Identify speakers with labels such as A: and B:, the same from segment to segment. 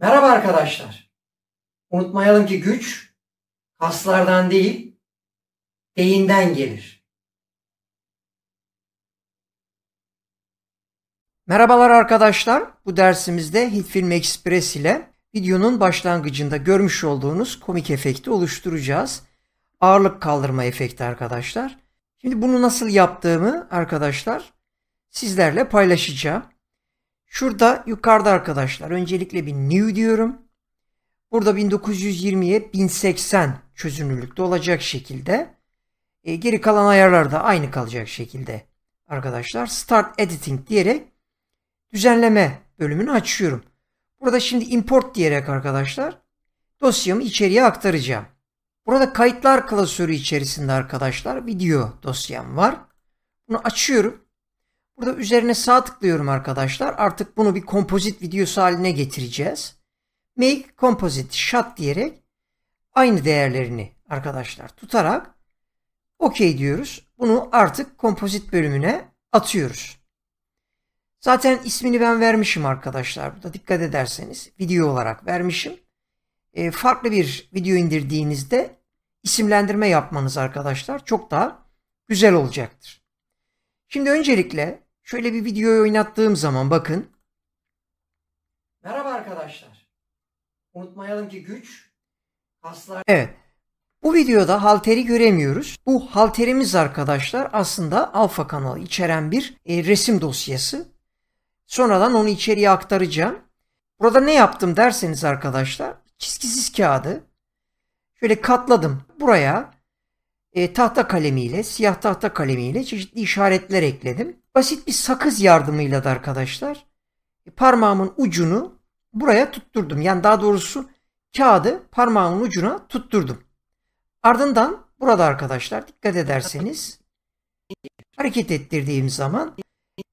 A: Merhaba arkadaşlar. Unutmayalım ki güç kaslardan değil, beyinden gelir. Merhabalar arkadaşlar. Bu dersimizde Hitfilm Express ile videonun başlangıcında görmüş olduğunuz komik efekti oluşturacağız. Ağırlık kaldırma efekti arkadaşlar. Şimdi bunu nasıl yaptığımı arkadaşlar sizlerle paylaşacağım. Şurada yukarıda arkadaşlar öncelikle bir new diyorum. Burada 1920'ye 1080 çözünürlükte olacak şekilde. E, geri kalan ayarlar da aynı kalacak şekilde arkadaşlar. Start Editing diyerek düzenleme bölümünü açıyorum. Burada şimdi import diyerek arkadaşlar dosyamı içeriye aktaracağım. Burada kayıtlar klasörü içerisinde arkadaşlar video dosyam var. Bunu açıyorum. Burada üzerine sağ tıklıyorum arkadaşlar. Artık bunu bir kompozit videosu haline getireceğiz. Make Composite Shot diyerek aynı değerlerini arkadaşlar tutarak OK diyoruz. Bunu artık kompozit bölümüne atıyoruz. Zaten ismini ben vermişim arkadaşlar. Burada dikkat ederseniz video olarak vermişim. E, farklı bir video indirdiğinizde isimlendirme yapmanız arkadaşlar çok daha güzel olacaktır. Şimdi öncelikle Şöyle bir videoyu oynattığım zaman bakın. Merhaba arkadaşlar. Unutmayalım ki güç kaslar... Evet. Bu videoda halteri göremiyoruz. Bu halterimiz arkadaşlar aslında alfa kanalı içeren bir e, resim dosyası. Sonradan onu içeriye aktaracağım. Burada ne yaptım derseniz arkadaşlar çizgisiz kağıdı şöyle katladım buraya e, tahta kalemiyle, siyah tahta kalemiyle çeşitli işaretler ekledim. Basit bir sakız yardımıyla da arkadaşlar e, parmağımın ucunu buraya tutturdum. Yani daha doğrusu kağıdı parmağımın ucuna tutturdum. Ardından burada arkadaşlar dikkat ederseniz hareket ettirdiğim zaman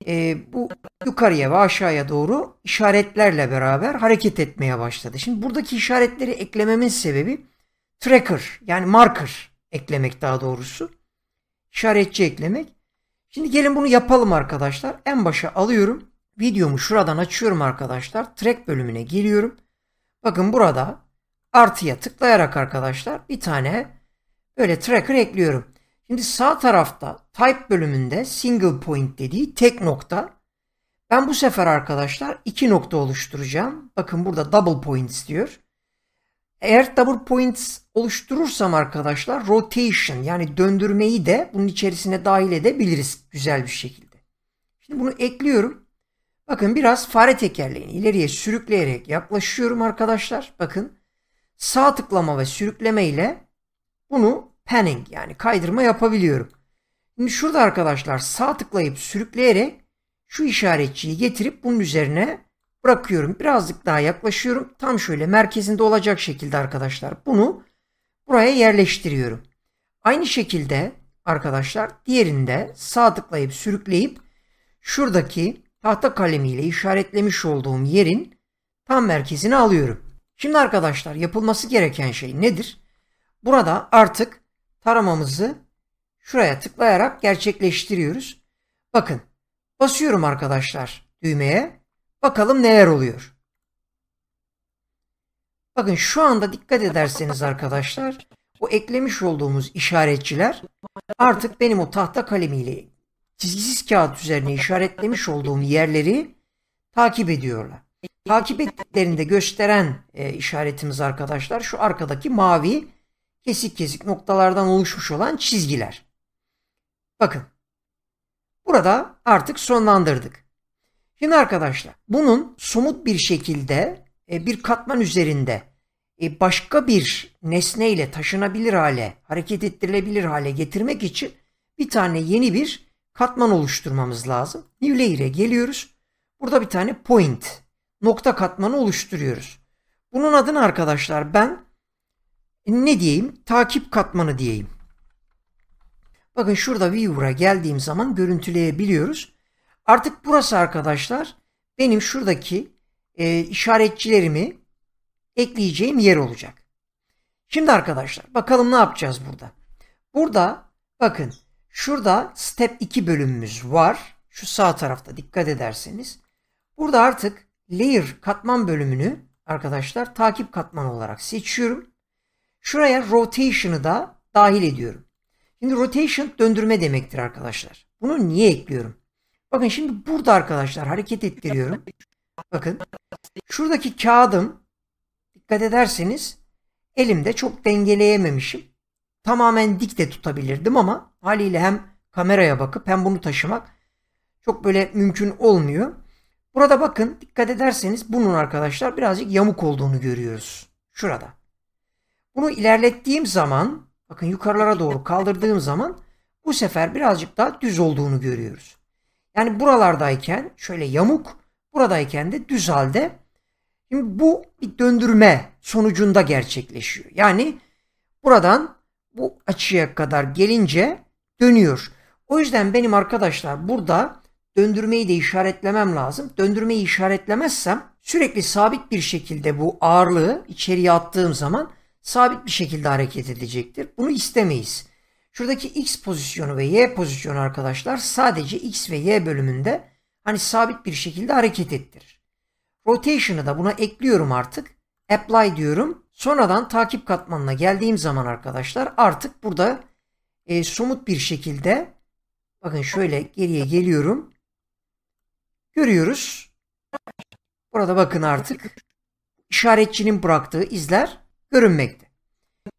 A: e, bu yukarıya ve aşağıya doğru işaretlerle beraber hareket etmeye başladı. Şimdi buradaki işaretleri eklememin sebebi tracker yani marker eklemek daha doğrusu. İşaretçi eklemek. Şimdi gelin bunu yapalım arkadaşlar. En başa alıyorum. Videomu şuradan açıyorum arkadaşlar. Track bölümüne geliyorum. Bakın burada artıya tıklayarak arkadaşlar bir tane böyle tracker ekliyorum. Şimdi sağ tarafta type bölümünde single point dediği tek nokta. Ben bu sefer arkadaşlar iki nokta oluşturacağım. Bakın burada double point istiyor. Eğer double points oluşturursam arkadaşlar rotation yani döndürmeyi de bunun içerisine dahil edebiliriz güzel bir şekilde. Şimdi bunu ekliyorum. Bakın biraz fare tekerleğini ileriye sürükleyerek yaklaşıyorum arkadaşlar. Bakın sağ tıklama ve sürükleme ile bunu panning yani kaydırma yapabiliyorum. Şimdi şurada arkadaşlar sağ tıklayıp sürükleyerek şu işaretçiyi getirip bunun üzerine bırakıyorum. Birazcık daha yaklaşıyorum. Tam şöyle merkezinde olacak şekilde arkadaşlar. Bunu buraya yerleştiriyorum. Aynı şekilde arkadaşlar diğerinde sağ tıklayıp sürükleyip şuradaki tahta kalemiyle işaretlemiş olduğum yerin tam merkezini alıyorum. Şimdi arkadaşlar yapılması gereken şey nedir? Burada artık taramamızı şuraya tıklayarak gerçekleştiriyoruz. Bakın basıyorum arkadaşlar düğmeye Bakalım neler oluyor. Bakın şu anda dikkat ederseniz arkadaşlar o eklemiş olduğumuz işaretçiler artık benim o tahta kalemiyle çizgisiz kağıt üzerine işaretlemiş olduğum yerleri takip ediyorlar. Takip ettiklerinde gösteren e, işaretimiz arkadaşlar şu arkadaki mavi kesik kesik noktalardan oluşmuş olan çizgiler. Bakın. Burada artık sonlandırdık. Şimdi arkadaşlar bunun somut bir şekilde e, bir katman üzerinde e, başka bir nesneyle taşınabilir hale, hareket ettirilebilir hale getirmek için bir tane yeni bir katman oluşturmamız lazım. New Layer'e geliyoruz. Burada bir tane point, nokta katmanı oluşturuyoruz. Bunun adını arkadaşlar ben e, ne diyeyim? Takip katmanı diyeyim. Bakın şurada Viewer'a geldiğim zaman görüntüleyebiliyoruz. Artık burası arkadaşlar benim şuradaki e, işaretçilerimi ekleyeceğim yer olacak. Şimdi arkadaşlar bakalım ne yapacağız burada. Burada bakın şurada step 2 bölümümüz var. Şu sağ tarafta dikkat ederseniz. Burada artık layer katman bölümünü arkadaşlar takip katman olarak seçiyorum. Şuraya rotation'ı da dahil ediyorum. Şimdi rotation döndürme demektir arkadaşlar. Bunu niye ekliyorum? Bakın şimdi burada arkadaşlar hareket ettiriyorum. Bakın şuradaki kağıdım dikkat ederseniz elimde çok dengeleyememişim. Tamamen dik de tutabilirdim ama haliyle hem kameraya bakıp hem bunu taşımak çok böyle mümkün olmuyor. Burada bakın dikkat ederseniz bunun arkadaşlar birazcık yamuk olduğunu görüyoruz. Şurada. Bunu ilerlettiğim zaman bakın yukarılara doğru kaldırdığım zaman bu sefer birazcık daha düz olduğunu görüyoruz. Yani buralardayken şöyle yamuk, buradayken de düz halde. Şimdi bu bir döndürme sonucunda gerçekleşiyor. Yani buradan bu açıya kadar gelince dönüyor. O yüzden benim arkadaşlar burada döndürmeyi de işaretlemem lazım. Döndürmeyi işaretlemezsem sürekli sabit bir şekilde bu ağırlığı içeriye attığım zaman sabit bir şekilde hareket edecektir. Bunu istemeyiz. Şuradaki x pozisyonu ve y pozisyonu arkadaşlar sadece x ve y bölümünde hani sabit bir şekilde hareket ettirir. Rotation'ı da buna ekliyorum artık. Apply diyorum. Sonradan takip katmanına geldiğim zaman arkadaşlar artık burada e, somut bir şekilde bakın şöyle geriye geliyorum. Görüyoruz. Burada bakın artık işaretçinin bıraktığı izler görünmekte.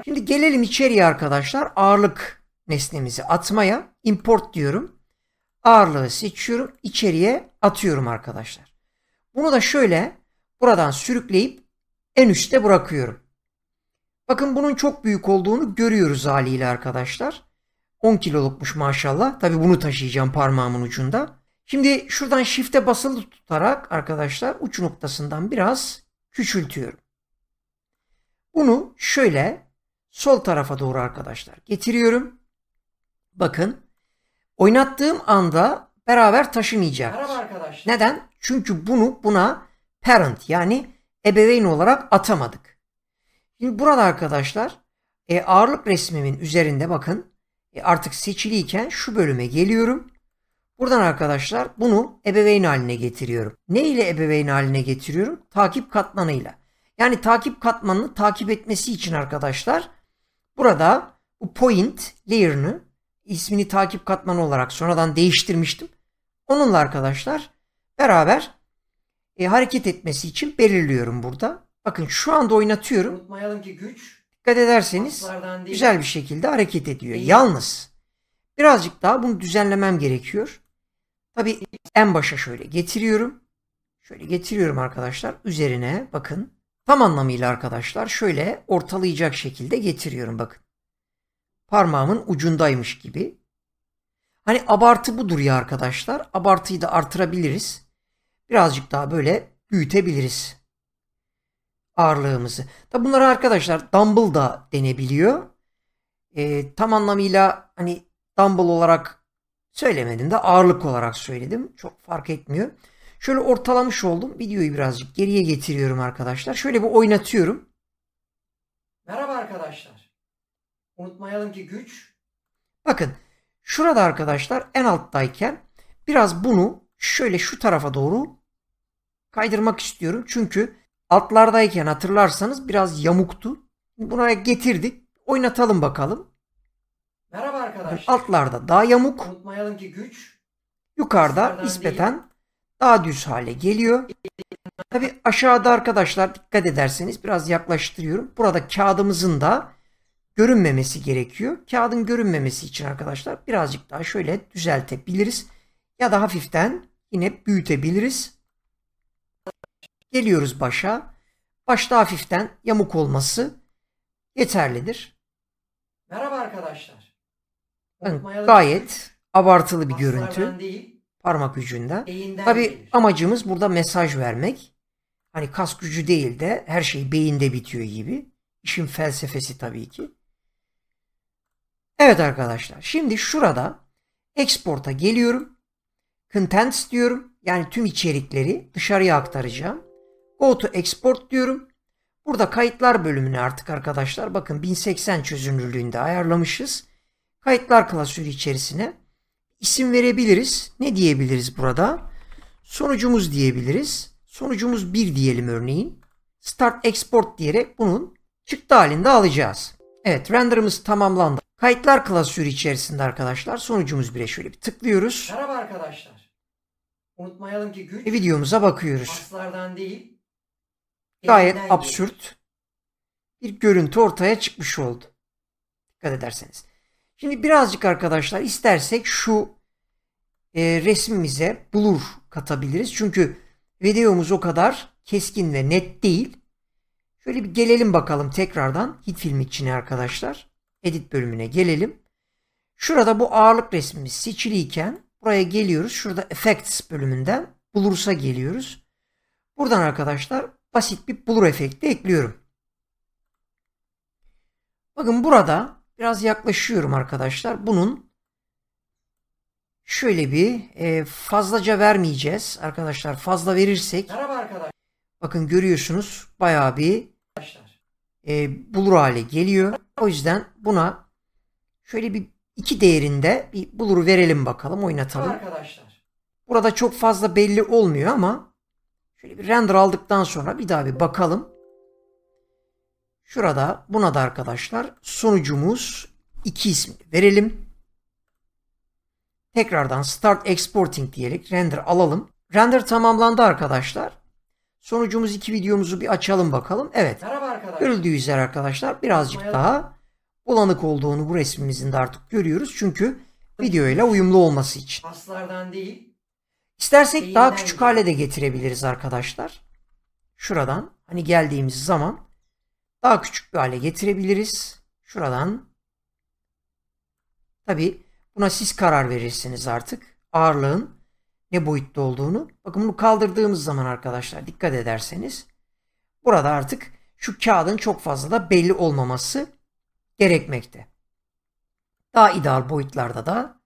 A: Şimdi gelelim içeriye arkadaşlar. Ağırlık nesnemizi atmaya import diyorum. Ağırlığı seçiyorum. içeriye atıyorum arkadaşlar. Bunu da şöyle buradan sürükleyip en üstte bırakıyorum. Bakın bunun çok büyük olduğunu görüyoruz haliyle arkadaşlar. 10 kilolukmuş maşallah. Tabi bunu taşıyacağım parmağımın ucunda. Şimdi şuradan shift'e basılı tutarak arkadaşlar uç noktasından biraz küçültüyorum. Bunu şöyle sol tarafa doğru arkadaşlar getiriyorum. Bakın oynattığım anda beraber taşımayacak. Neden? Çünkü bunu buna parent yani ebeveyn olarak atamadık. Şimdi burada arkadaşlar e, ağırlık resmimin üzerinde bakın e, artık seçiliyken şu bölüme geliyorum. Buradan arkadaşlar bunu ebeveyn haline getiriyorum. Ne ile ebeveyn haline getiriyorum? Takip katmanıyla. Yani takip katmanını takip etmesi için arkadaşlar burada bu point layer'ını ismini takip katmanı olarak sonradan değiştirmiştim. Onunla arkadaşlar beraber e, hareket etmesi için belirliyorum burada. Bakın şu anda oynatıyorum. Unutmayalım ki güç. Dikkat ederseniz güzel bir şekilde hareket ediyor. Değil. Yalnız birazcık daha bunu düzenlemem gerekiyor. Tabi en başa şöyle getiriyorum. Şöyle getiriyorum arkadaşlar. Üzerine bakın. Tam anlamıyla arkadaşlar şöyle ortalayacak şekilde getiriyorum bakın parmağımın ucundaymış gibi. Hani abartı budur ya arkadaşlar. Abartıyı da artırabiliriz. Birazcık daha böyle büyütebiliriz ağırlığımızı. Da bunlara arkadaşlar dumbbell da denebiliyor. E, tam anlamıyla hani dumbbell olarak söylemedim de ağırlık olarak söyledim. Çok fark etmiyor. Şöyle ortalamış oldum. Videoyu birazcık geriye getiriyorum arkadaşlar. Şöyle bir oynatıyorum. Merhaba arkadaşlar. Unutmayalım ki güç. Bakın şurada arkadaşlar en alttayken biraz bunu şöyle şu tarafa doğru kaydırmak istiyorum. Çünkü altlardayken hatırlarsanız biraz yamuktu. Buraya getirdik. Oynatalım bakalım.
B: Merhaba arkadaşlar.
A: Altlarda daha yamuk. Unutmayalım ki güç. Yukarıda Dışarıdan nispeten daha düz hale geliyor. Tabi aşağıda arkadaşlar dikkat ederseniz biraz yaklaştırıyorum. Burada kağıdımızın da görünmemesi gerekiyor. Kağıdın görünmemesi için arkadaşlar birazcık daha şöyle düzeltebiliriz. Ya da hafiften yine büyütebiliriz. Geliyoruz başa. Başta hafiften yamuk olması yeterlidir. Merhaba arkadaşlar. Yani gayet abartılı bir görüntü. parmak ucunda. Tabi amacımız burada mesaj vermek. Hani kas gücü değil de her şey beyinde bitiyor gibi. İşin felsefesi tabii ki. Evet arkadaşlar şimdi şurada export'a geliyorum. Contents diyorum. Yani tüm içerikleri dışarıya aktaracağım. Go to export diyorum. Burada kayıtlar bölümünü artık arkadaşlar bakın 1080 çözünürlüğünde ayarlamışız. Kayıtlar klasörü içerisine isim verebiliriz. Ne diyebiliriz burada? Sonucumuz diyebiliriz. Sonucumuz 1 diyelim örneğin. Start export diyerek bunun çıktı halinde alacağız. Evet renderımız tamamlandı. Kayıtlar klasörü içerisinde arkadaşlar sonucumuz bile şöyle bir tıklıyoruz. Merhaba arkadaşlar. Unutmayalım ki güç videomuza bakıyoruz. Paslardan değil. Gayet absürt bir görüntü ortaya çıkmış oldu. Dikkat ederseniz. Şimdi birazcık arkadaşlar istersek şu e, resmimize blur katabiliriz. Çünkü videomuz o kadar keskin ve net değil. Şöyle bir gelelim bakalım tekrardan hit film içine arkadaşlar. Edit bölümüne gelelim. Şurada bu ağırlık resmimiz seçiliyken buraya geliyoruz. Şurada effects bölümünden blur'sa geliyoruz. Buradan arkadaşlar basit bir blur efekti ekliyorum. Bakın burada biraz yaklaşıyorum arkadaşlar. Bunun şöyle bir e, fazlaca vermeyeceğiz arkadaşlar. Fazla verirsek Merhaba arkadaşlar. bakın görüyorsunuz bayağı bir e, bulur hale geliyor. O yüzden buna şöyle bir iki değerinde bir bulur verelim bakalım oynatalım. Arkadaşlar. Burada çok fazla belli olmuyor ama şöyle bir render aldıktan sonra bir daha bir bakalım. Şurada buna da arkadaşlar sonucumuz iki ismini verelim. Tekrardan start exporting diyerek render alalım. Render tamamlandı arkadaşlar. Sonucumuz iki videomuzu bir açalım bakalım. Evet. Merhaba arkadaşlar. Görüldüğü üzere arkadaşlar birazcık daha bulanık olduğunu bu resmimizin de artık görüyoruz. Çünkü videoyla uyumlu olması için. Paslardan değil. İstersek Değilden daha küçük hale de getirebiliriz arkadaşlar. Şuradan hani geldiğimiz zaman daha küçük bir hale getirebiliriz. Şuradan. Tabi buna siz karar verirsiniz artık. Ağırlığın ne boyutta olduğunu. Bakın bunu kaldırdığımız zaman arkadaşlar dikkat ederseniz burada artık şu kağıdın çok fazla da belli olmaması gerekmekte. Daha ideal boyutlarda da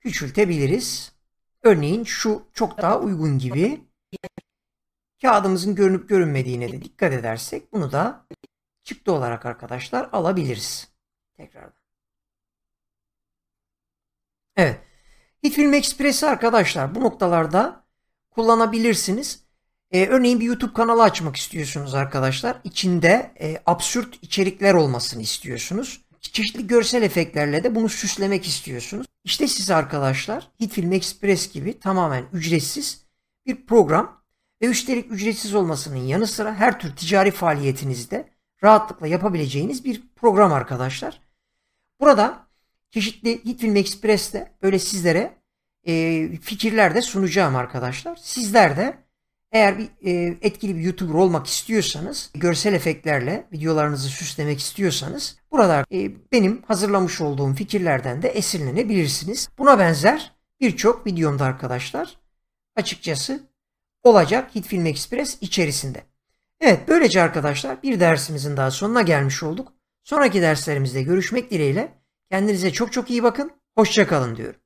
A: küçültebiliriz. Örneğin şu çok daha uygun gibi. Kağıdımızın görünüp görünmediğine de dikkat edersek bunu da çıktı olarak arkadaşlar alabiliriz. Tekrar. Evet. Hitfilm Express'i arkadaşlar bu noktalarda kullanabilirsiniz. Ee, örneğin bir YouTube kanalı açmak istiyorsunuz arkadaşlar. İçinde e, absürt içerikler olmasını istiyorsunuz. Çeşitli görsel efektlerle de bunu süslemek istiyorsunuz. İşte size arkadaşlar Hitfilm Express gibi tamamen ücretsiz bir program ve üstelik ücretsiz olmasının yanı sıra her tür ticari faaliyetinizde rahatlıkla yapabileceğiniz bir program arkadaşlar. Burada çeşitli Hitfilm Express'te böyle sizlere e, fikirler de sunacağım arkadaşlar. Sizler de eğer bir e, etkili bir YouTuber olmak istiyorsanız, görsel efektlerle videolarınızı süslemek istiyorsanız burada e, benim hazırlamış olduğum fikirlerden de esinlenebilirsiniz. Buna benzer birçok videomda arkadaşlar açıkçası olacak Hitfilm Express içerisinde. Evet böylece arkadaşlar bir dersimizin daha sonuna gelmiş olduk. Sonraki derslerimizde görüşmek dileğiyle. Kendinize çok çok iyi bakın. Hoşçakalın diyorum.